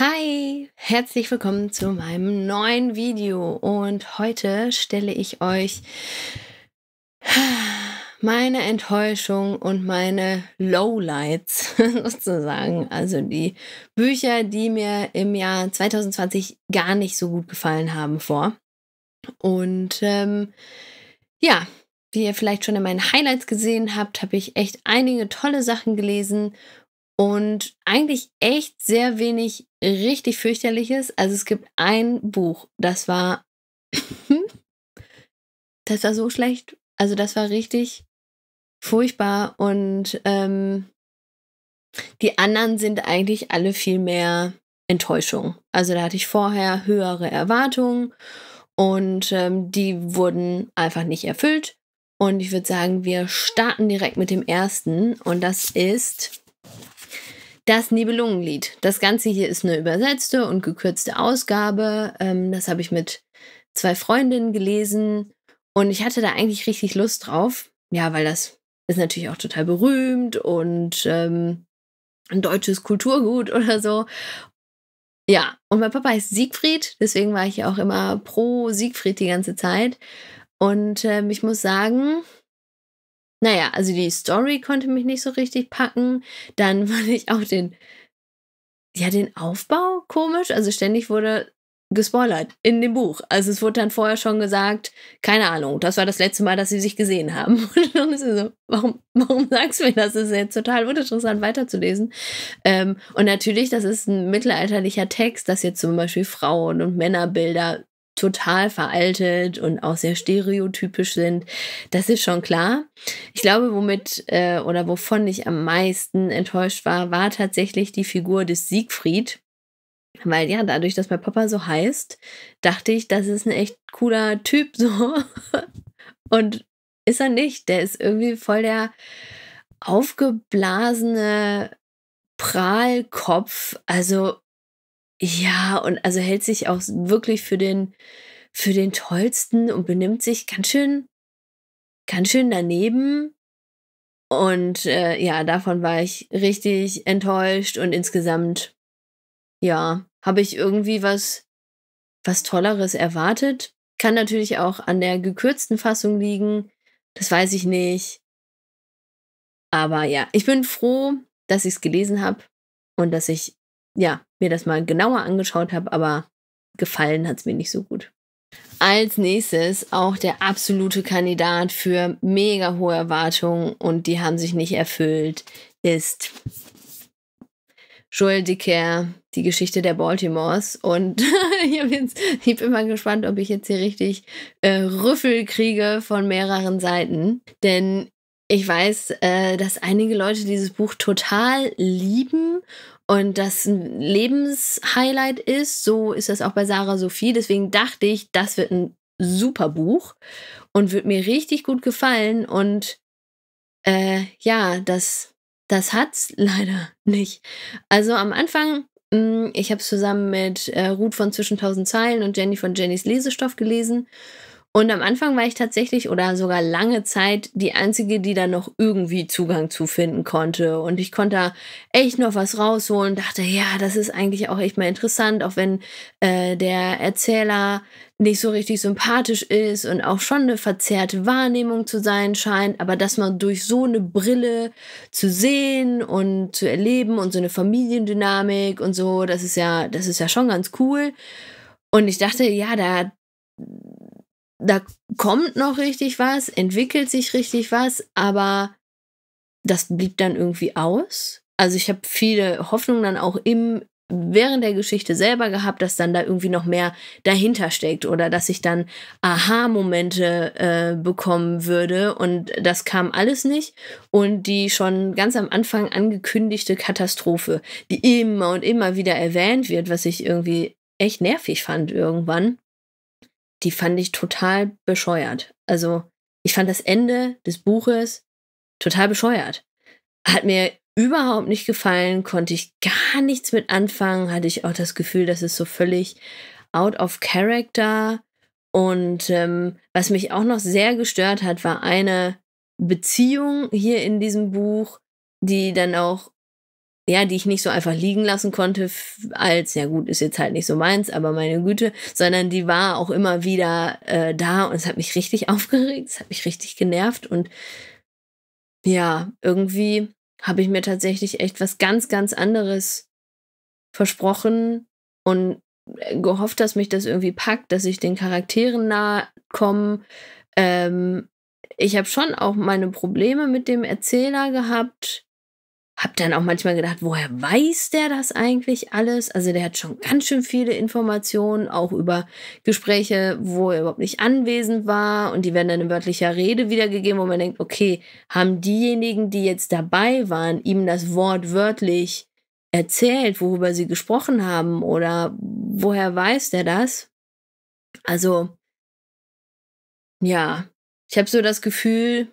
Hi, herzlich willkommen zu meinem neuen Video und heute stelle ich euch meine Enttäuschung und meine Lowlights sozusagen, also die Bücher, die mir im Jahr 2020 gar nicht so gut gefallen haben vor. Und ähm, ja, wie ihr vielleicht schon in meinen Highlights gesehen habt, habe ich echt einige tolle Sachen gelesen und eigentlich echt sehr wenig richtig fürchterliches. Also es gibt ein Buch, das war, das war so schlecht. Also das war richtig furchtbar und ähm, die anderen sind eigentlich alle viel mehr Enttäuschung. Also da hatte ich vorher höhere Erwartungen und ähm, die wurden einfach nicht erfüllt. Und ich würde sagen, wir starten direkt mit dem ersten und das ist das Nibelungenlied. Das Ganze hier ist eine übersetzte und gekürzte Ausgabe. Ähm, das habe ich mit zwei Freundinnen gelesen und ich hatte da eigentlich richtig Lust drauf. Ja, weil das ist natürlich auch total berühmt und ähm, ein deutsches Kulturgut oder so. Ja, und mein Papa heißt Siegfried, deswegen war ich ja auch immer pro Siegfried die ganze Zeit. Und ähm, ich muss sagen, naja, also die Story konnte mich nicht so richtig packen. Dann fand ich auch den, ja, den Aufbau komisch. Also ständig wurde gespoilert in dem Buch. Also es wurde dann vorher schon gesagt, keine Ahnung, das war das letzte Mal, dass sie sich gesehen haben. Und dann ist so, warum, warum sagst du mir das? Das ist jetzt total uninteressant weiterzulesen. Ähm, und natürlich, das ist ein mittelalterlicher Text, dass jetzt zum Beispiel Frauen und Männerbilder total veraltet und auch sehr stereotypisch sind. Das ist schon klar. Ich glaube, womit äh, oder wovon ich am meisten enttäuscht war, war tatsächlich die Figur des Siegfried. Weil ja, dadurch, dass mein Papa so heißt, dachte ich, das ist ein echt cooler Typ so. Und ist er nicht. Der ist irgendwie voll der aufgeblasene Prahlkopf. Also ja, und also hält sich auch wirklich für den, für den Tollsten und benimmt sich ganz schön, ganz schön daneben. Und äh, ja, davon war ich richtig enttäuscht und insgesamt, ja, habe ich irgendwie was, was Tolleres erwartet. Kann natürlich auch an der gekürzten Fassung liegen. Das weiß ich nicht. Aber ja, ich bin froh, dass ich es gelesen habe und dass ich ja, mir das mal genauer angeschaut habe, aber gefallen hat es mir nicht so gut. Als nächstes auch der absolute Kandidat für mega hohe Erwartungen und die haben sich nicht erfüllt, ist Joel Dicker, die Geschichte der Baltimores. Und ich bin mal gespannt, ob ich jetzt hier richtig äh, Rüffel kriege von mehreren Seiten. Denn ich weiß, äh, dass einige Leute dieses Buch total lieben und das ein Lebenshighlight ist. So ist das auch bei Sarah Sophie. Deswegen dachte ich, das wird ein super Buch und wird mir richtig gut gefallen. Und äh, ja, das, das es leider nicht. Also am Anfang, mh, mm, ich habe es zusammen mit äh, Ruth von Zwischen tausend Zeilen und Jenny von Jennys Lesestoff gelesen. Und am Anfang war ich tatsächlich oder sogar lange Zeit die Einzige, die da noch irgendwie Zugang zu finden konnte. Und ich konnte da echt noch was rausholen, dachte, ja, das ist eigentlich auch echt mal interessant, auch wenn äh, der Erzähler nicht so richtig sympathisch ist und auch schon eine verzerrte Wahrnehmung zu sein scheint, aber dass man durch so eine Brille zu sehen und zu erleben und so eine Familiendynamik und so, das ist ja, das ist ja schon ganz cool. Und ich dachte, ja, da, da kommt noch richtig was, entwickelt sich richtig was, aber das blieb dann irgendwie aus. Also ich habe viele Hoffnungen dann auch im während der Geschichte selber gehabt, dass dann da irgendwie noch mehr dahinter steckt oder dass ich dann Aha-Momente äh, bekommen würde und das kam alles nicht und die schon ganz am Anfang angekündigte Katastrophe, die immer und immer wieder erwähnt wird, was ich irgendwie echt nervig fand irgendwann, die fand ich total bescheuert. Also ich fand das Ende des Buches total bescheuert. Hat mir überhaupt nicht gefallen, konnte ich gar nichts mit anfangen, hatte ich auch das Gefühl, das ist so völlig out of character. Und ähm, was mich auch noch sehr gestört hat, war eine Beziehung hier in diesem Buch, die dann auch ja, die ich nicht so einfach liegen lassen konnte, als, ja gut, ist jetzt halt nicht so meins, aber meine Güte, sondern die war auch immer wieder äh, da und es hat mich richtig aufgeregt, es hat mich richtig genervt und ja, irgendwie habe ich mir tatsächlich echt was ganz, ganz anderes versprochen und äh, gehofft, dass mich das irgendwie packt, dass ich den Charakteren nahe komme. Ähm, ich habe schon auch meine Probleme mit dem Erzähler gehabt hab dann auch manchmal gedacht, woher weiß der das eigentlich alles? Also der hat schon ganz schön viele Informationen, auch über Gespräche, wo er überhaupt nicht anwesend war. Und die werden dann in wörtlicher Rede wiedergegeben, wo man denkt, okay, haben diejenigen, die jetzt dabei waren, ihm das Wort wörtlich erzählt, worüber sie gesprochen haben? Oder woher weiß der das? Also, ja, ich habe so das Gefühl,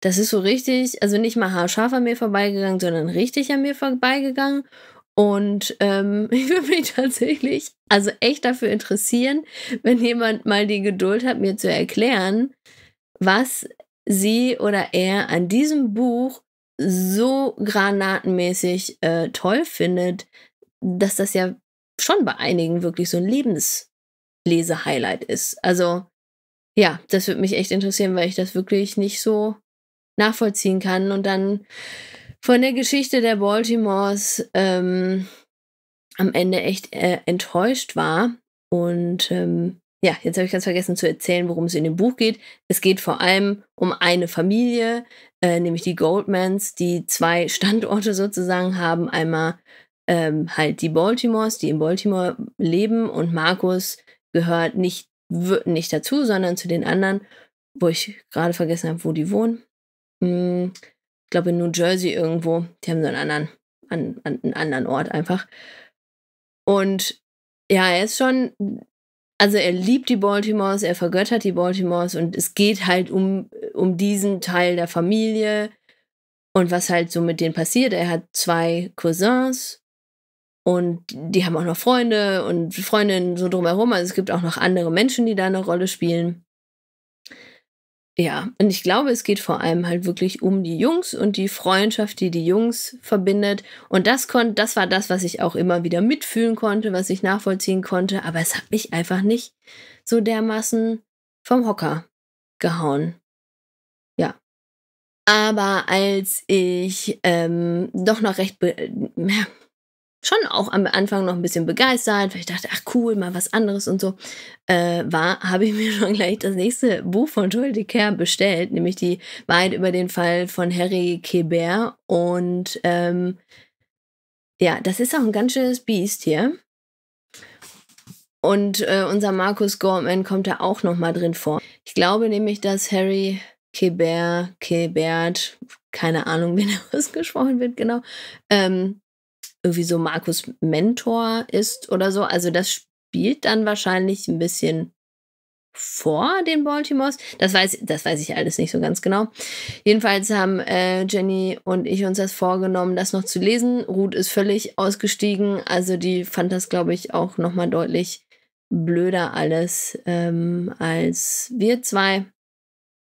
das ist so richtig, also nicht mal haarscharf an mir vorbeigegangen, sondern richtig an mir vorbeigegangen. Und ähm, ich würde mich tatsächlich also echt dafür interessieren, wenn jemand mal die Geduld hat, mir zu erklären, was sie oder er an diesem Buch so granatenmäßig äh, toll findet, dass das ja schon bei einigen wirklich so ein Lebenslese-Highlight ist. Also ja, das würde mich echt interessieren, weil ich das wirklich nicht so nachvollziehen kann und dann von der Geschichte der Baltimores ähm, am Ende echt äh, enttäuscht war. Und ähm, ja, jetzt habe ich ganz vergessen zu erzählen, worum es in dem Buch geht. Es geht vor allem um eine Familie, äh, nämlich die Goldmans, die zwei Standorte sozusagen haben. Einmal ähm, halt die Baltimores, die in Baltimore leben und Markus gehört nicht, nicht dazu, sondern zu den anderen, wo ich gerade vergessen habe, wo die wohnen. Hm, ich glaube in New Jersey irgendwo. Die haben so einen anderen, an, an, einen anderen Ort einfach. Und ja, er ist schon, also er liebt die Baltimores, er vergöttert die Baltimores und es geht halt um, um diesen Teil der Familie und was halt so mit denen passiert. Er hat zwei Cousins und die haben auch noch Freunde und Freundinnen so drumherum. Also es gibt auch noch andere Menschen, die da eine Rolle spielen. Ja, und ich glaube, es geht vor allem halt wirklich um die Jungs und die Freundschaft, die die Jungs verbindet. Und das, das war das, was ich auch immer wieder mitfühlen konnte, was ich nachvollziehen konnte. Aber es hat mich einfach nicht so dermaßen vom Hocker gehauen. Ja. Aber als ich ähm, doch noch recht, ja, schon auch am Anfang noch ein bisschen begeistert, weil ich dachte, ach cool, mal was anderes und so, äh, war, habe ich mir schon gleich das nächste Buch von Joel Dicker bestellt, nämlich die Wahrheit über den Fall von Harry Kebert. Und ähm, ja, das ist auch ein ganz schönes Biest hier. Und äh, unser Markus Gorman kommt da auch nochmal drin vor. Ich glaube nämlich, dass Harry Kebert, Kebert, keine Ahnung, wie der ausgesprochen wird, genau, ähm, irgendwie so Markus Mentor ist oder so. Also das spielt dann wahrscheinlich ein bisschen vor den Baltimores. Das weiß, das weiß ich alles nicht so ganz genau. Jedenfalls haben äh, Jenny und ich uns das vorgenommen, das noch zu lesen. Ruth ist völlig ausgestiegen. Also die fand das, glaube ich, auch nochmal deutlich blöder alles ähm, als wir zwei.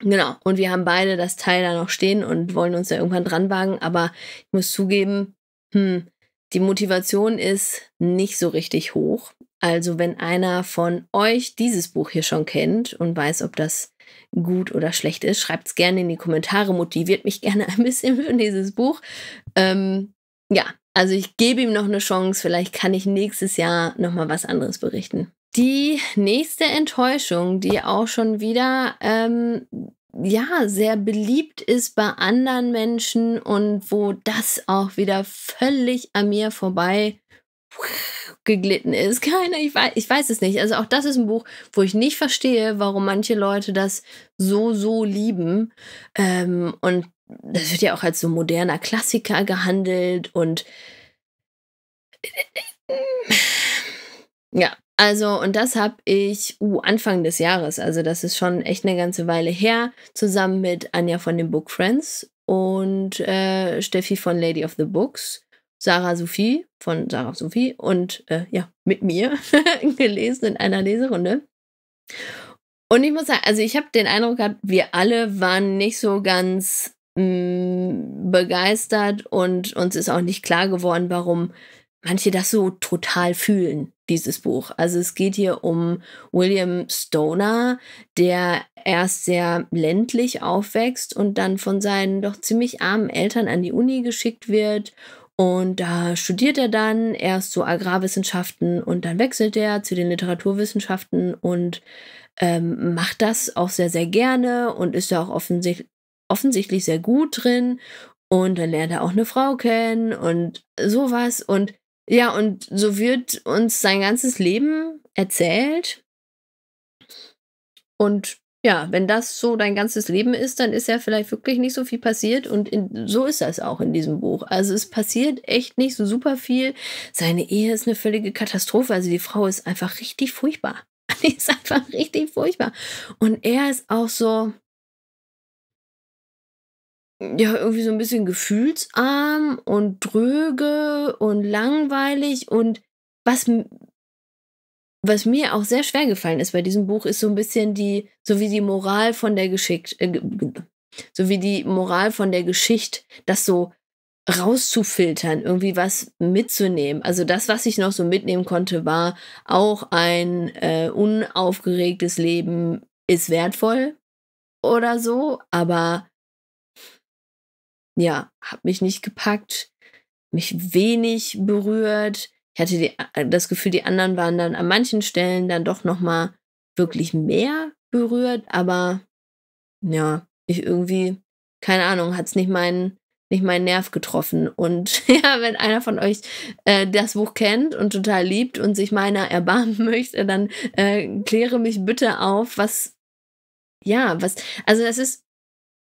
Genau, und wir haben beide das Teil da noch stehen und wollen uns da irgendwann dran wagen. Aber ich muss zugeben, hm, die Motivation ist nicht so richtig hoch. Also wenn einer von euch dieses Buch hier schon kennt und weiß, ob das gut oder schlecht ist, schreibt es gerne in die Kommentare, motiviert mich gerne ein bisschen für dieses Buch. Ähm, ja, also ich gebe ihm noch eine Chance, vielleicht kann ich nächstes Jahr nochmal was anderes berichten. Die nächste Enttäuschung, die auch schon wieder ähm, ja, sehr beliebt ist bei anderen Menschen und wo das auch wieder völlig an mir vorbei geglitten ist. Keiner, ich weiß, ich weiß es nicht. Also auch das ist ein Buch, wo ich nicht verstehe, warum manche Leute das so, so lieben. Ähm, und das wird ja auch als so moderner Klassiker gehandelt und ja, also, und das habe ich uh, Anfang des Jahres, also das ist schon echt eine ganze Weile her, zusammen mit Anja von den Book Friends und äh, Steffi von Lady of the Books, Sarah Sophie von Sarah Sophie und äh, ja, mit mir gelesen in einer Leserunde. Und ich muss sagen, also ich habe den Eindruck gehabt, wir alle waren nicht so ganz mh, mm, begeistert und uns ist auch nicht klar geworden, warum manche das so total fühlen dieses Buch. Also es geht hier um William Stoner, der erst sehr ländlich aufwächst und dann von seinen doch ziemlich armen Eltern an die Uni geschickt wird. Und da studiert er dann erst so Agrarwissenschaften und dann wechselt er zu den Literaturwissenschaften und ähm, macht das auch sehr, sehr gerne und ist da auch offensichtlich offensichtlich sehr gut drin und dann lernt er auch eine Frau kennen und sowas und ja, und so wird uns sein ganzes Leben erzählt. Und ja, wenn das so dein ganzes Leben ist, dann ist ja vielleicht wirklich nicht so viel passiert. Und in, so ist das auch in diesem Buch. Also es passiert echt nicht so super viel. Seine Ehe ist eine völlige Katastrophe. Also die Frau ist einfach richtig furchtbar. Die ist einfach richtig furchtbar. Und er ist auch so, ja, irgendwie so ein bisschen gefühlsarm und dröge und langweilig. Und was, was mir auch sehr schwer gefallen ist bei diesem Buch, ist so ein bisschen die, so wie die Moral von der Geschichte, äh, so wie die Moral von der Geschichte, das so rauszufiltern, irgendwie was mitzunehmen. Also das, was ich noch so mitnehmen konnte, war auch ein äh, unaufgeregtes Leben ist wertvoll oder so, aber ja, hat mich nicht gepackt, mich wenig berührt. Ich hatte die, äh, das Gefühl, die anderen waren dann an manchen Stellen dann doch noch mal wirklich mehr berührt, aber ja, ich irgendwie, keine Ahnung, hat es nicht meinen nicht meinen Nerv getroffen. Und ja, wenn einer von euch äh, das Buch kennt und total liebt und sich meiner erbarmen möchte, dann äh, kläre mich bitte auf, was, ja, was, also das ist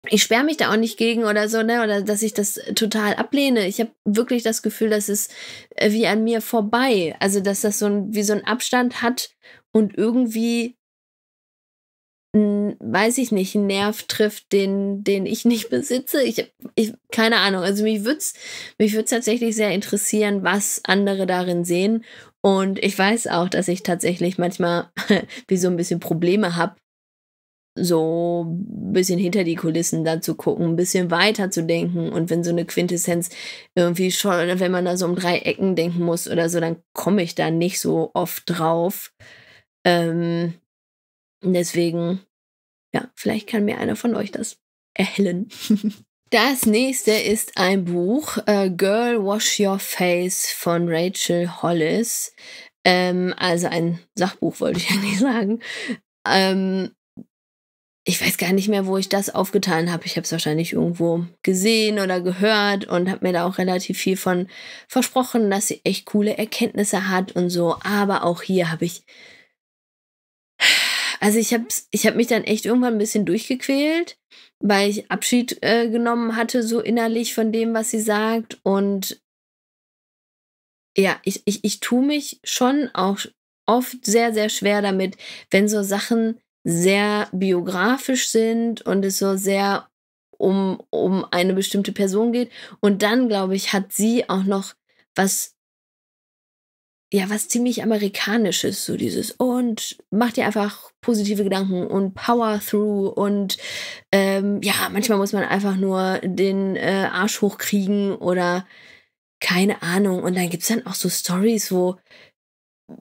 ich sperre mich da auch nicht gegen oder so, ne? Oder dass ich das äh, total ablehne. Ich habe wirklich das Gefühl, dass es äh, wie an mir vorbei. Also, dass das so ein, wie so ein Abstand hat und irgendwie, weiß ich nicht, einen Nerv trifft, den, den ich nicht besitze. Ich, ich keine Ahnung. Also mich würde es mich würd's tatsächlich sehr interessieren, was andere darin sehen. Und ich weiß auch, dass ich tatsächlich manchmal wie so ein bisschen Probleme habe, so ein bisschen hinter die Kulissen da zu gucken, ein bisschen weiter zu denken. Und wenn so eine Quintessenz irgendwie schon, wenn man da so um drei Ecken denken muss oder so, dann komme ich da nicht so oft drauf. Ähm, deswegen, ja, vielleicht kann mir einer von euch das erhellen. Das nächste ist ein Buch, äh, Girl Wash Your Face von Rachel Hollis. Ähm, also ein Sachbuch wollte ich ja nicht sagen. Ähm, ich weiß gar nicht mehr, wo ich das aufgetan habe. Ich habe es wahrscheinlich irgendwo gesehen oder gehört und habe mir da auch relativ viel von versprochen, dass sie echt coole Erkenntnisse hat und so. Aber auch hier habe ich. Also ich habe ich hab mich dann echt irgendwann ein bisschen durchgequält, weil ich Abschied äh, genommen hatte, so innerlich von dem, was sie sagt. Und ja, ich, ich, ich tue mich schon auch oft sehr, sehr schwer damit, wenn so Sachen sehr biografisch sind und es so sehr um, um eine bestimmte Person geht. Und dann, glaube ich, hat sie auch noch was, ja, was ziemlich amerikanisches, so dieses, und mach dir einfach positive Gedanken und Power through und ähm, ja, manchmal muss man einfach nur den äh, Arsch hochkriegen oder keine Ahnung. Und dann gibt es dann auch so Stories, wo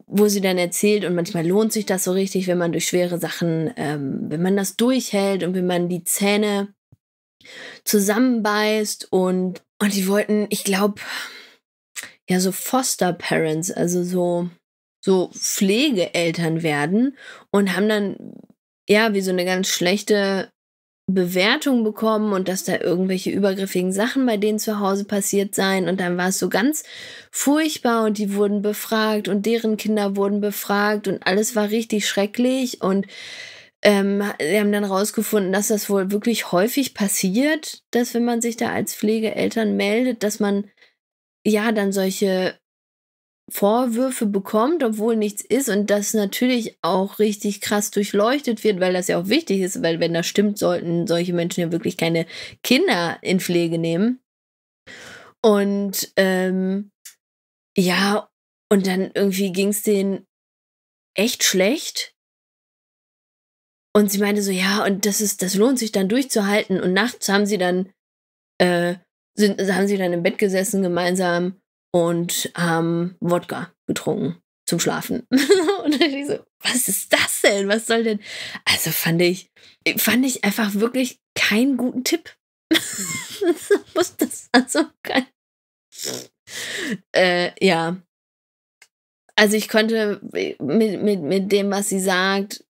wo sie dann erzählt, und manchmal lohnt sich das so richtig, wenn man durch schwere Sachen, ähm, wenn man das durchhält und wenn man die Zähne zusammenbeißt und, und die wollten, ich glaube, ja, so Foster Parents, also so, so Pflegeeltern werden und haben dann, ja, wie so eine ganz schlechte Bewertung bekommen und dass da irgendwelche übergriffigen Sachen bei denen zu Hause passiert seien. Und dann war es so ganz furchtbar und die wurden befragt und deren Kinder wurden befragt und alles war richtig schrecklich. Und ähm, wir haben dann rausgefunden, dass das wohl wirklich häufig passiert, dass wenn man sich da als Pflegeeltern meldet, dass man ja dann solche Vorwürfe bekommt, obwohl nichts ist und das natürlich auch richtig krass durchleuchtet wird, weil das ja auch wichtig ist, weil wenn das stimmt, sollten solche Menschen ja wirklich keine Kinder in Pflege nehmen. Und ähm, ja, und dann irgendwie ging es denen echt schlecht. Und sie meinte so, ja, und das ist, das lohnt sich dann durchzuhalten. Und nachts haben sie dann, äh, sind, haben sie dann im Bett gesessen gemeinsam und haben Wodka getrunken zum Schlafen. und dann ich so, was ist das denn? Was soll denn? Also fand ich, fand ich einfach wirklich keinen guten Tipp. Muss das also kein. Äh, ja. Also ich konnte mit, mit, mit dem, was sie sagt,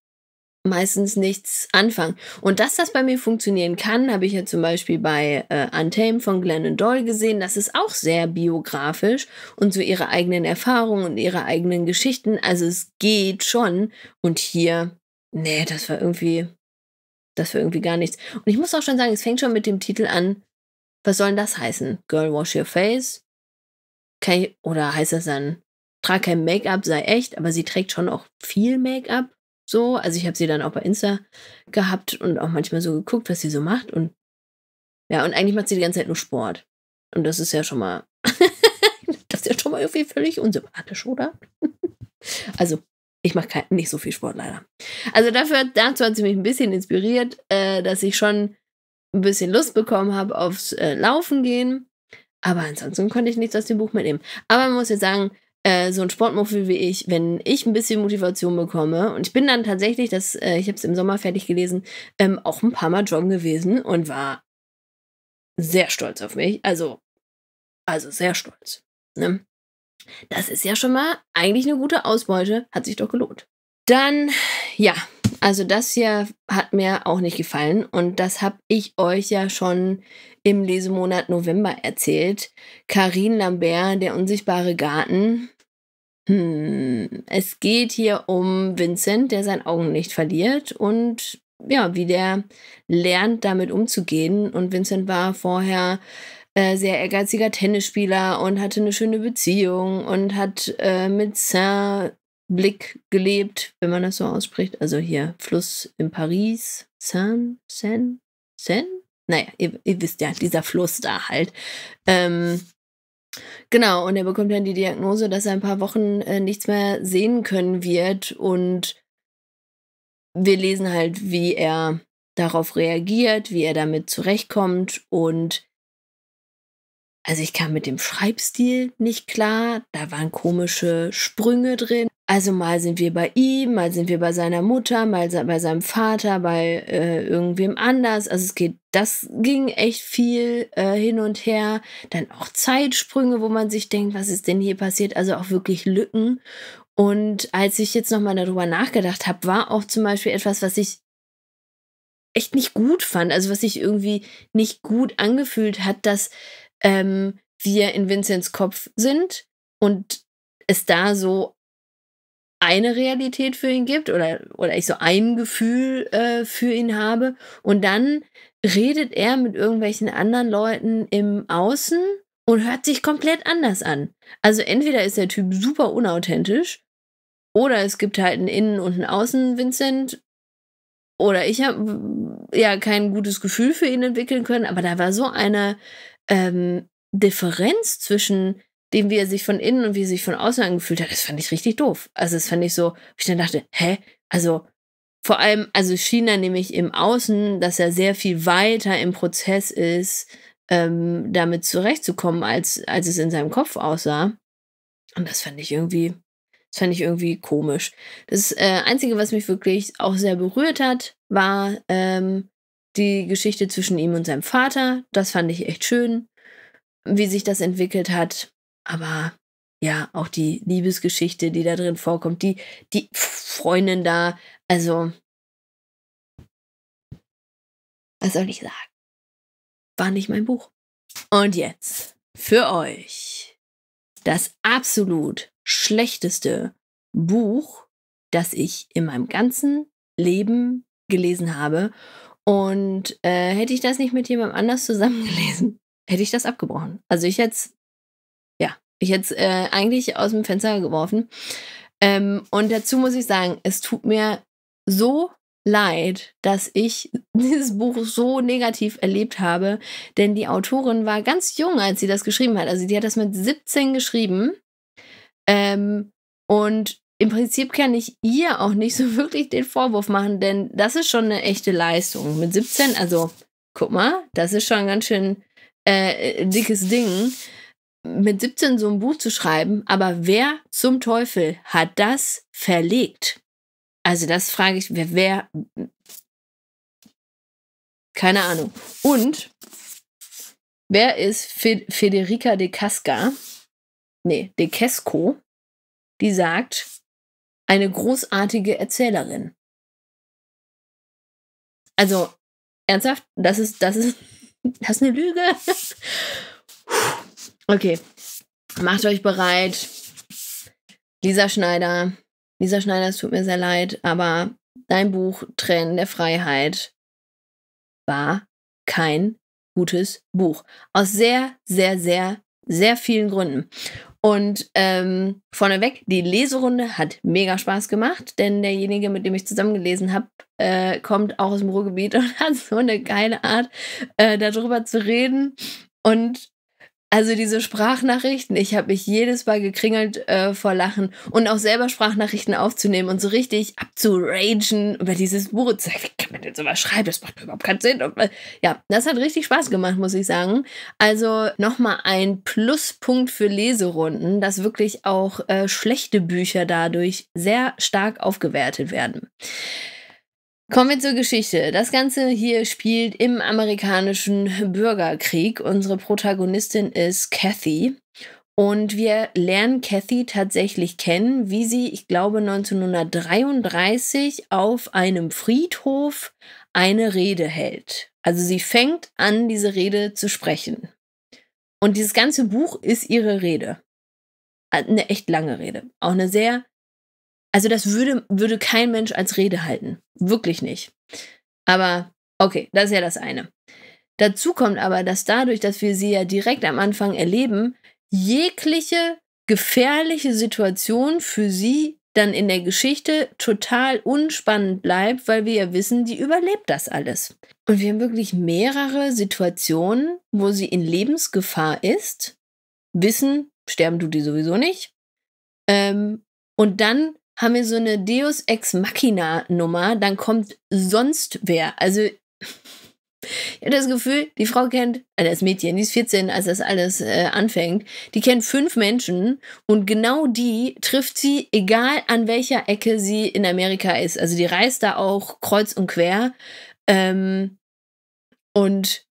meistens nichts anfangen. Und dass das bei mir funktionieren kann, habe ich ja zum Beispiel bei äh, Untamed von Glennon Doyle gesehen. Das ist auch sehr biografisch und so ihre eigenen Erfahrungen und ihre eigenen Geschichten. Also es geht schon. Und hier, nee, das war irgendwie, das war irgendwie gar nichts. Und ich muss auch schon sagen, es fängt schon mit dem Titel an. Was soll denn das heißen? Girl, wash your face? Ich, oder heißt das dann, trag kein Make-up, sei echt, aber sie trägt schon auch viel Make-up. So, also ich habe sie dann auch bei Insta gehabt und auch manchmal so geguckt, was sie so macht. Und ja, und eigentlich macht sie die ganze Zeit nur Sport. Und das ist ja schon mal, das ist ja schon mal irgendwie völlig unsympathisch, oder? also, ich mache nicht so viel Sport leider. Also dafür, dazu hat sie mich ein bisschen inspiriert, äh, dass ich schon ein bisschen Lust bekommen habe aufs äh, Laufen gehen. Aber ansonsten konnte ich nichts aus dem Buch mitnehmen. Aber man muss jetzt sagen, äh, so ein Sportmuffel wie ich, wenn ich ein bisschen Motivation bekomme, und ich bin dann tatsächlich, das, äh, ich habe es im Sommer fertig gelesen, ähm, auch ein paar Mal joggen gewesen und war sehr stolz auf mich. Also, also sehr stolz. Ne? Das ist ja schon mal eigentlich eine gute Ausbeute, hat sich doch gelohnt. Dann, ja, also das hier hat mir auch nicht gefallen und das habe ich euch ja schon im Lesemonat November erzählt. Karin Lambert, der unsichtbare Garten. Hm, es geht hier um Vincent, der sein Augenlicht verliert und ja, wie der lernt, damit umzugehen. Und Vincent war vorher äh, sehr ehrgeiziger Tennisspieler und hatte eine schöne Beziehung und hat äh, mit Saint-Blick gelebt, wenn man das so ausspricht. Also hier Fluss in Paris, Saint, Saint, Saint. Naja, ihr, ihr wisst ja, dieser Fluss da halt. Ähm, Genau, und er bekommt dann die Diagnose, dass er ein paar Wochen äh, nichts mehr sehen können wird. Und wir lesen halt, wie er darauf reagiert, wie er damit zurechtkommt. Und also ich kam mit dem Schreibstil nicht klar. Da waren komische Sprünge drin. Also mal sind wir bei ihm, mal sind wir bei seiner Mutter, mal bei seinem Vater, bei äh, irgendwem anders. Also es geht, das ging echt viel äh, hin und her. Dann auch Zeitsprünge, wo man sich denkt, was ist denn hier passiert? Also auch wirklich Lücken. Und als ich jetzt nochmal darüber nachgedacht habe, war auch zum Beispiel etwas, was ich echt nicht gut fand, also was sich irgendwie nicht gut angefühlt hat, dass ähm, wir in Vinzens Kopf sind und es da so eine Realität für ihn gibt oder, oder ich so ein Gefühl äh, für ihn habe. Und dann redet er mit irgendwelchen anderen Leuten im Außen und hört sich komplett anders an. Also entweder ist der Typ super unauthentisch oder es gibt halt einen Innen- und einen Außen-Vincent. Oder ich habe ja kein gutes Gefühl für ihn entwickeln können, aber da war so eine ähm, Differenz zwischen dem, wie er sich von innen und wie er sich von außen angefühlt hat, das fand ich richtig doof. Also das fand ich so, ich dann dachte, hä? Also vor allem, also China nämlich im Außen, dass er sehr viel weiter im Prozess ist, ähm, damit zurechtzukommen, als, als es in seinem Kopf aussah. Und das fand ich irgendwie, das fand ich irgendwie komisch. Das äh, Einzige, was mich wirklich auch sehr berührt hat, war ähm, die Geschichte zwischen ihm und seinem Vater. Das fand ich echt schön, wie sich das entwickelt hat. Aber ja, auch die Liebesgeschichte, die da drin vorkommt, die, die Freundin da, also, was soll ich sagen? War nicht mein Buch. Und jetzt für euch das absolut schlechteste Buch, das ich in meinem ganzen Leben gelesen habe. Und äh, hätte ich das nicht mit jemandem anders zusammengelesen, hätte ich das abgebrochen. Also ich hätte es jetzt äh, eigentlich aus dem Fenster geworfen. Ähm, und dazu muss ich sagen, es tut mir so leid, dass ich dieses Buch so negativ erlebt habe, denn die Autorin war ganz jung, als sie das geschrieben hat. Also die hat das mit 17 geschrieben. Ähm, und im Prinzip kann ich ihr auch nicht so wirklich den Vorwurf machen, denn das ist schon eine echte Leistung. Mit 17, also guck mal, das ist schon ein ganz schön äh, äh dickes Ding mit 17 so ein Buch zu schreiben, aber wer zum Teufel hat das verlegt? Also das frage ich, wer, wer, keine Ahnung. Und wer ist Fe Federica de Casca? Nee, de Casco. Die sagt, eine großartige Erzählerin. Also, ernsthaft, das ist, das ist, das ist eine Lüge. Okay. Macht euch bereit. Lisa Schneider. Lisa Schneider, es tut mir sehr leid, aber dein Buch Tränen der Freiheit war kein gutes Buch. Aus sehr, sehr, sehr, sehr vielen Gründen. Und ähm, vorneweg, die Leserunde hat mega Spaß gemacht, denn derjenige, mit dem ich zusammengelesen habe, äh, kommt auch aus dem Ruhrgebiet und hat so eine geile Art, äh, darüber zu reden. Und also diese Sprachnachrichten, ich habe mich jedes Mal gekringelt äh, vor Lachen und auch selber Sprachnachrichten aufzunehmen und so richtig abzuragen über dieses Buch wie kann man denn sowas schreiben? Das macht überhaupt keinen Sinn. Und, äh, ja, das hat richtig Spaß gemacht, muss ich sagen. Also nochmal ein Pluspunkt für Leserunden, dass wirklich auch äh, schlechte Bücher dadurch sehr stark aufgewertet werden. Kommen wir zur Geschichte. Das Ganze hier spielt im amerikanischen Bürgerkrieg. Unsere Protagonistin ist Kathy. Und wir lernen Kathy tatsächlich kennen, wie sie, ich glaube, 1933 auf einem Friedhof eine Rede hält. Also sie fängt an, diese Rede zu sprechen. Und dieses ganze Buch ist ihre Rede. Eine echt lange Rede. Auch eine sehr also das würde, würde kein Mensch als Rede halten. Wirklich nicht. Aber okay, das ist ja das eine. Dazu kommt aber, dass dadurch, dass wir sie ja direkt am Anfang erleben, jegliche gefährliche Situation für sie dann in der Geschichte total unspannend bleibt, weil wir ja wissen, die überlebt das alles. Und wir haben wirklich mehrere Situationen, wo sie in Lebensgefahr ist, wissen, sterben tut die sowieso nicht. Ähm, und dann haben wir so eine Deus Ex Machina Nummer, dann kommt sonst wer. Also ich habe das Gefühl, die Frau kennt, also das Mädchen, die ist 14, als das alles äh, anfängt, die kennt fünf Menschen und genau die trifft sie, egal an welcher Ecke sie in Amerika ist. Also die reist da auch kreuz und quer ähm, und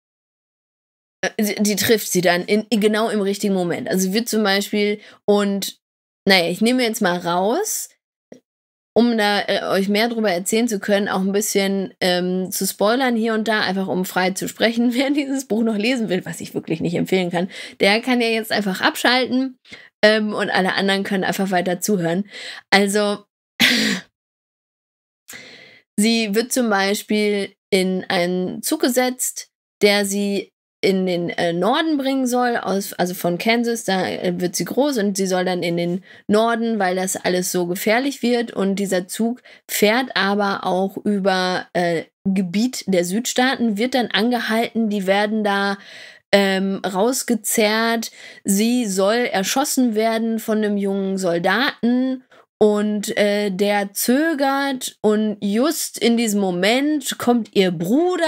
äh, die trifft sie dann in, genau im richtigen Moment. Also wird zum Beispiel und naja, ich nehme jetzt mal raus, um da äh, euch mehr darüber erzählen zu können, auch ein bisschen ähm, zu spoilern hier und da, einfach um frei zu sprechen, wer dieses Buch noch lesen will, was ich wirklich nicht empfehlen kann, der kann ja jetzt einfach abschalten ähm, und alle anderen können einfach weiter zuhören. Also, sie wird zum Beispiel in einen Zug gesetzt, der sie in den äh, Norden bringen soll, aus, also von Kansas, da äh, wird sie groß und sie soll dann in den Norden, weil das alles so gefährlich wird. Und dieser Zug fährt aber auch über äh, Gebiet der Südstaaten, wird dann angehalten, die werden da ähm, rausgezerrt, sie soll erschossen werden von einem jungen Soldaten. Und äh, der zögert und just in diesem Moment kommt ihr Bruder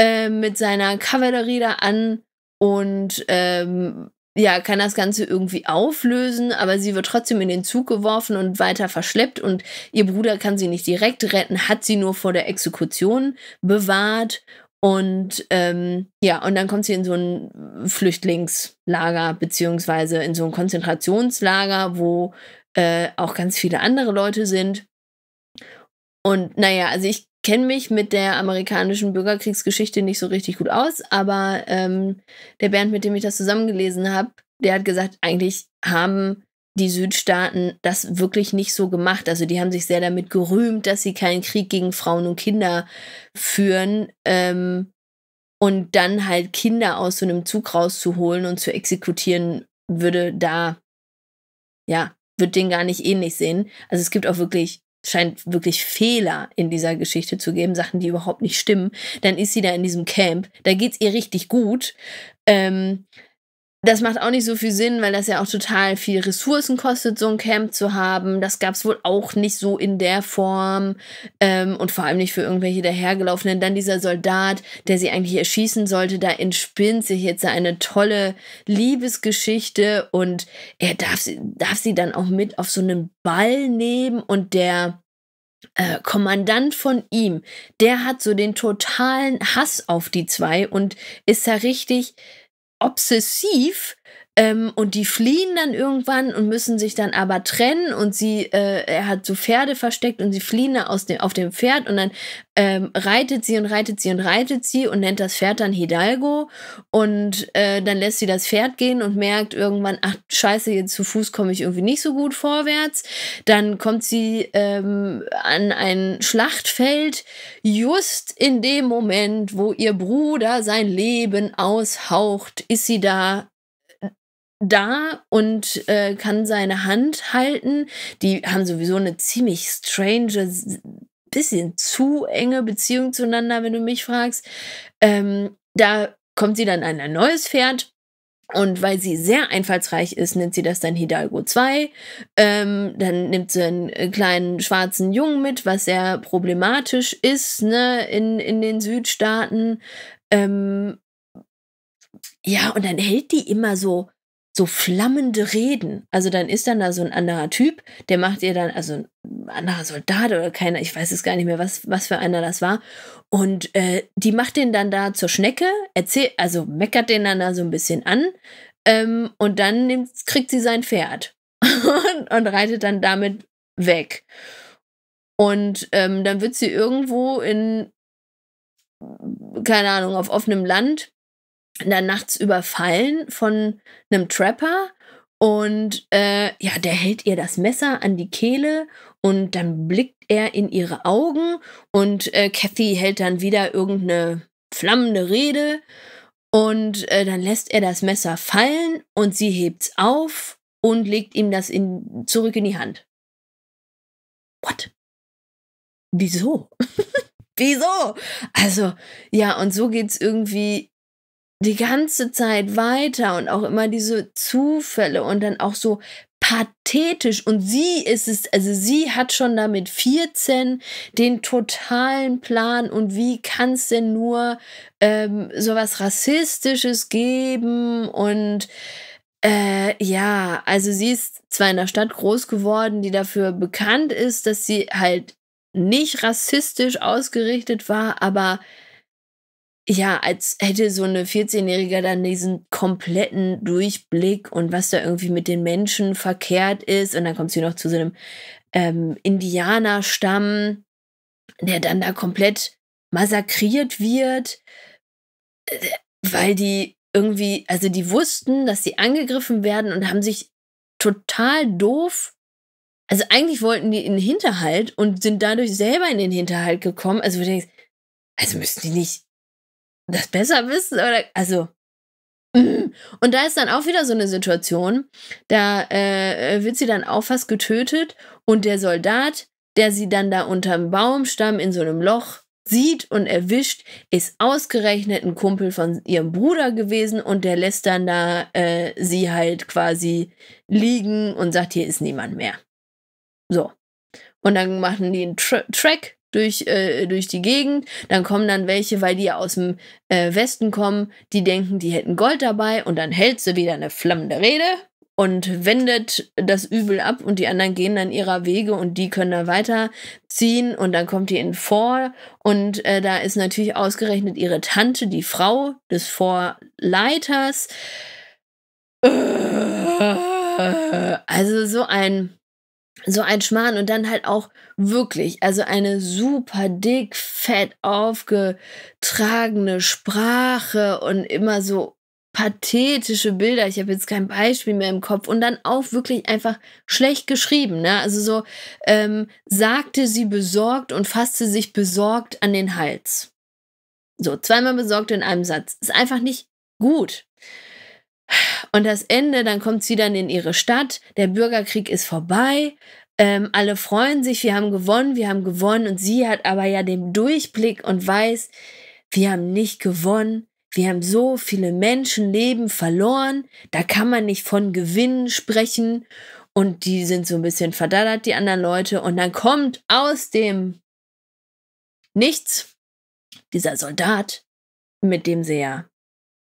ähm, mit seiner Kavallerie da an und ähm, ja, kann das Ganze irgendwie auflösen, aber sie wird trotzdem in den Zug geworfen und weiter verschleppt und ihr Bruder kann sie nicht direkt retten, hat sie nur vor der Exekution bewahrt und ähm, ja, und dann kommt sie in so ein Flüchtlingslager, beziehungsweise in so ein Konzentrationslager, wo äh, auch ganz viele andere Leute sind. Und naja, also ich kenne mich mit der amerikanischen Bürgerkriegsgeschichte nicht so richtig gut aus, aber ähm, der Bernd, mit dem ich das zusammengelesen habe, der hat gesagt, eigentlich haben die Südstaaten das wirklich nicht so gemacht. Also die haben sich sehr damit gerühmt, dass sie keinen Krieg gegen Frauen und Kinder führen. Ähm, und dann halt Kinder aus so einem Zug rauszuholen und zu exekutieren, würde da, ja, würde den gar nicht ähnlich sehen. Also es gibt auch wirklich scheint wirklich Fehler in dieser Geschichte zu geben, Sachen, die überhaupt nicht stimmen, dann ist sie da in diesem Camp, da geht es ihr richtig gut. Ähm, das macht auch nicht so viel Sinn, weil das ja auch total viel Ressourcen kostet, so ein Camp zu haben. Das gab es wohl auch nicht so in der Form ähm, und vor allem nicht für irgendwelche dahergelaufenen. Dann dieser Soldat, der sie eigentlich erschießen sollte, da entspinnt sich jetzt eine tolle Liebesgeschichte und er darf sie, darf sie dann auch mit auf so einen Ball nehmen und der äh, Kommandant von ihm, der hat so den totalen Hass auf die zwei und ist da richtig obsessiv ähm, und die fliehen dann irgendwann und müssen sich dann aber trennen und sie, äh, er hat so Pferde versteckt und sie fliehen aus dem, auf dem Pferd und dann ähm, reitet sie und reitet sie und reitet sie und nennt das Pferd dann Hidalgo und äh, dann lässt sie das Pferd gehen und merkt irgendwann, ach scheiße, jetzt zu Fuß komme ich irgendwie nicht so gut vorwärts. Dann kommt sie ähm, an ein Schlachtfeld, just in dem Moment, wo ihr Bruder sein Leben aushaucht, ist sie da da und äh, kann seine Hand halten. Die haben sowieso eine ziemlich strange, bisschen zu enge Beziehung zueinander, wenn du mich fragst. Ähm, da kommt sie dann an ein neues Pferd. Und weil sie sehr einfallsreich ist, nennt sie das dann Hidalgo 2. Ähm, dann nimmt sie einen äh, kleinen schwarzen Jungen mit, was sehr problematisch ist ne, in, in den Südstaaten. Ähm, ja, und dann hält die immer so so flammende Reden. Also dann ist dann da so ein anderer Typ, der macht ihr dann, also ein anderer Soldat oder keiner, ich weiß es gar nicht mehr, was, was für einer das war. Und äh, die macht den dann da zur Schnecke, erzählt, also meckert den dann da so ein bisschen an. Ähm, und dann nimmt, kriegt sie sein Pferd und, und reitet dann damit weg. Und ähm, dann wird sie irgendwo in, keine Ahnung, auf offenem Land dann nachts überfallen von einem Trapper und äh, ja, der hält ihr das Messer an die Kehle und dann blickt er in ihre Augen und äh, Kathy hält dann wieder irgendeine flammende Rede und äh, dann lässt er das Messer fallen und sie hebt es auf und legt ihm das in, zurück in die Hand. What? Wieso? Wieso? Also, ja, und so geht es irgendwie die ganze Zeit weiter und auch immer diese Zufälle und dann auch so pathetisch und sie ist es, also sie hat schon damit 14 den totalen Plan und wie kann es denn nur ähm, sowas Rassistisches geben und äh, ja, also sie ist zwar in der Stadt groß geworden, die dafür bekannt ist, dass sie halt nicht rassistisch ausgerichtet war, aber ja, als hätte so eine 14-Jährige dann diesen kompletten Durchblick und was da irgendwie mit den Menschen verkehrt ist. Und dann kommt sie noch zu so einem ähm, Indianerstamm, der dann da komplett massakriert wird, äh, weil die irgendwie, also die wussten, dass sie angegriffen werden und haben sich total doof also eigentlich wollten die in den Hinterhalt und sind dadurch selber in den Hinterhalt gekommen. Also du denkst, also müssen die nicht das besser wissen oder also mm. und da ist dann auch wieder so eine Situation, da äh, äh, wird sie dann auch fast getötet und der Soldat, der sie dann da unterm Baumstamm in so einem Loch sieht und erwischt, ist ausgerechnet ein Kumpel von ihrem Bruder gewesen und der lässt dann da äh, sie halt quasi liegen und sagt, hier ist niemand mehr. So. Und dann machen die einen Tra Track durch, äh, durch die Gegend. Dann kommen dann welche, weil die ja aus dem äh, Westen kommen, die denken, die hätten Gold dabei und dann hält sie wieder eine flammende Rede und wendet das Übel ab und die anderen gehen dann ihrer Wege und die können dann weiterziehen und dann kommt die in Vor und äh, da ist natürlich ausgerechnet ihre Tante, die Frau des Vorleiters. Äh, also so ein so ein Schmarrn und dann halt auch wirklich, also eine super dick, fett aufgetragene Sprache und immer so pathetische Bilder. Ich habe jetzt kein Beispiel mehr im Kopf. Und dann auch wirklich einfach schlecht geschrieben. Ne? Also so ähm, sagte sie besorgt und fasste sich besorgt an den Hals. So, zweimal besorgt in einem Satz. Ist einfach nicht gut. Und das Ende, dann kommt sie dann in ihre Stadt, der Bürgerkrieg ist vorbei, ähm, alle freuen sich, wir haben gewonnen, wir haben gewonnen. Und sie hat aber ja den Durchblick und weiß, wir haben nicht gewonnen, wir haben so viele Menschenleben verloren, da kann man nicht von Gewinnen sprechen. Und die sind so ein bisschen verdaddert, die anderen Leute. Und dann kommt aus dem Nichts dieser Soldat, mit dem sie ja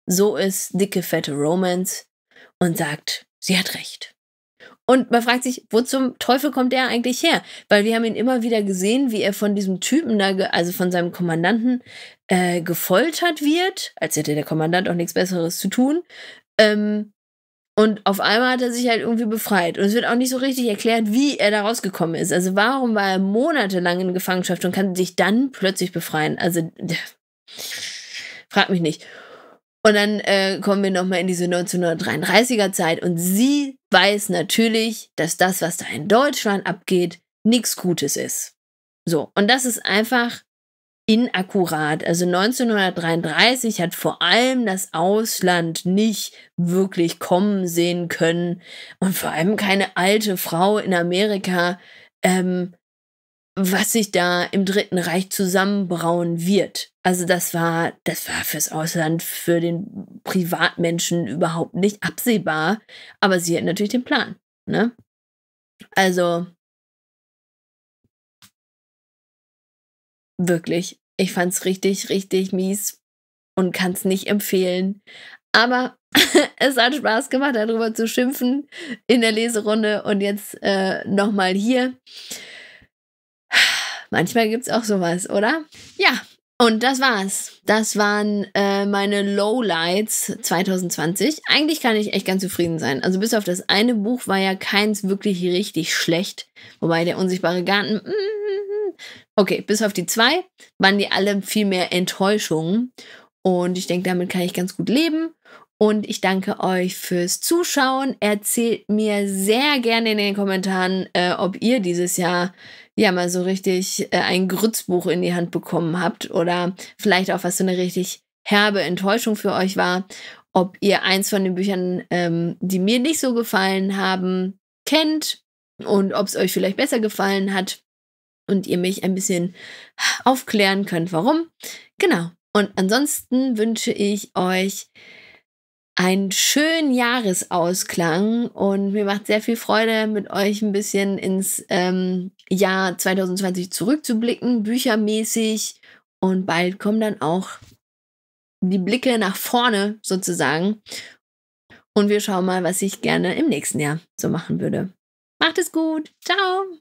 so ist, dicke, fette Romance, und sagt, sie hat recht. Und man fragt sich, wo zum Teufel kommt er eigentlich her? Weil wir haben ihn immer wieder gesehen, wie er von diesem Typen da, also von seinem Kommandanten, äh, gefoltert wird, als hätte der Kommandant auch nichts Besseres zu tun. Ähm, und auf einmal hat er sich halt irgendwie befreit. Und es wird auch nicht so richtig erklärt, wie er da rausgekommen ist. Also warum war er monatelang in Gefangenschaft und kann sich dann plötzlich befreien? Also, frag mich nicht. Und dann äh, kommen wir nochmal in diese 1933er Zeit und sie weiß natürlich, dass das, was da in Deutschland abgeht, nichts Gutes ist. So, und das ist einfach inakkurat. Also 1933 hat vor allem das Ausland nicht wirklich kommen sehen können und vor allem keine alte Frau in Amerika ähm, was sich da im Dritten Reich zusammenbrauen wird. Also das war, das war fürs Ausland, für den Privatmenschen überhaupt nicht absehbar. Aber sie hatten natürlich den Plan. Ne? Also wirklich, ich fand es richtig, richtig mies und kann es nicht empfehlen. Aber es hat Spaß gemacht, darüber zu schimpfen in der Leserunde und jetzt äh, nochmal hier. Manchmal gibt es auch sowas, oder? Ja, und das war's. Das waren äh, meine Lowlights 2020. Eigentlich kann ich echt ganz zufrieden sein. Also bis auf das eine Buch war ja keins wirklich richtig schlecht. Wobei der unsichtbare Garten. Mhm. Okay, bis auf die zwei waren die alle viel mehr Enttäuschungen. Und ich denke, damit kann ich ganz gut leben. Und ich danke euch fürs Zuschauen. Erzählt mir sehr gerne in den Kommentaren, äh, ob ihr dieses Jahr ja mal so richtig äh, ein Grützbuch in die Hand bekommen habt oder vielleicht auch was so eine richtig herbe Enttäuschung für euch war, ob ihr eins von den Büchern, ähm, die mir nicht so gefallen haben, kennt und ob es euch vielleicht besser gefallen hat und ihr mich ein bisschen aufklären könnt, warum. Genau. Und ansonsten wünsche ich euch einen schönen Jahresausklang und mir macht sehr viel Freude, mit euch ein bisschen ins ähm, Jahr 2020 zurückzublicken, büchermäßig. Und bald kommen dann auch die Blicke nach vorne sozusagen. Und wir schauen mal, was ich gerne im nächsten Jahr so machen würde. Macht es gut. Ciao.